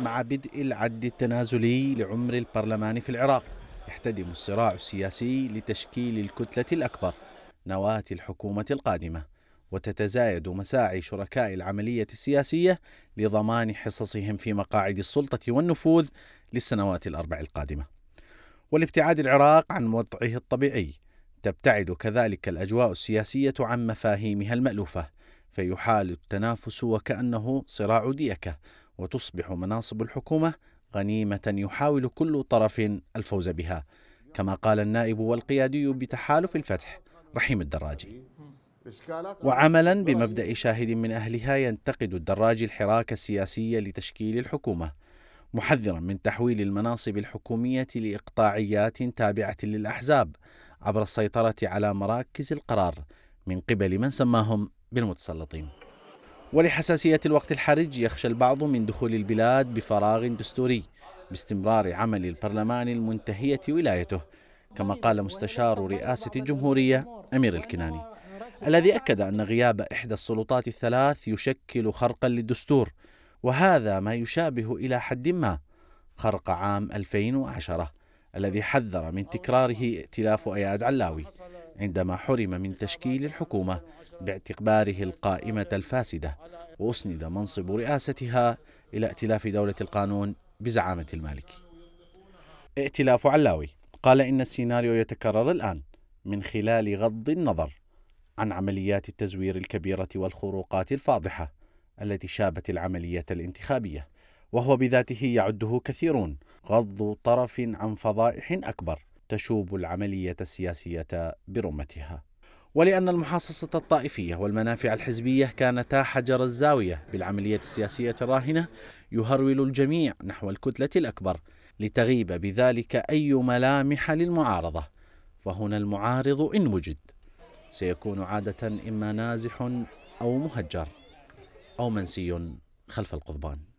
مع بدء العد التنازلي لعمر البرلمان في العراق يحتدم الصراع السياسي لتشكيل الكتلة الأكبر نواة الحكومة القادمة وتتزايد مساعي شركاء العملية السياسية لضمان حصصهم في مقاعد السلطة والنفوذ للسنوات الأربع القادمة والابتعاد العراق عن وضعه الطبيعي تبتعد كذلك الأجواء السياسية عن مفاهيمها المألوفة فيحال التنافس وكأنه صراع ديكة وتصبح مناصب الحكومة غنيمة يحاول كل طرف الفوز بها كما قال النائب والقيادي بتحالف الفتح رحيم الدراجي وعملا بمبدأ شاهد من أهلها ينتقد الدراجي الحراك السياسي لتشكيل الحكومة محذرا من تحويل المناصب الحكومية لإقطاعيات تابعة للأحزاب عبر السيطرة على مراكز القرار من قبل من سماهم بالمتسلطين ولحساسية الوقت الحرج يخشى البعض من دخول البلاد بفراغ دستوري باستمرار عمل البرلمان المنتهية ولايته كما قال مستشار رئاسة الجمهورية أمير الكناني الذي أكد أن غياب إحدى السلطات الثلاث يشكل خرقا للدستور وهذا ما يشابه إلى حد ما خرق عام 2010 الذي حذر من تكراره ائتلاف أياد علاوي عندما حرم من تشكيل الحكومة باعتباره القائمة الفاسدة وأسند منصب رئاستها إلى ائتلاف دولة القانون بزعامة المالكي ائتلاف علاوي قال إن السيناريو يتكرر الآن من خلال غض النظر عن عمليات التزوير الكبيرة والخروقات الفاضحة التي شابت العملية الانتخابية وهو بذاته يعده كثيرون غض طرف عن فضائح أكبر تشوب العملية السياسية برمتها ولأن المحاصصة الطائفية والمنافع الحزبية كانتا حجر الزاوية بالعملية السياسية الراهنة يهرول الجميع نحو الكتلة الأكبر لتغيب بذلك أي ملامح للمعارضة فهنا المعارض إن وجد سيكون عادة إما نازح أو مهجر أو منسي خلف القضبان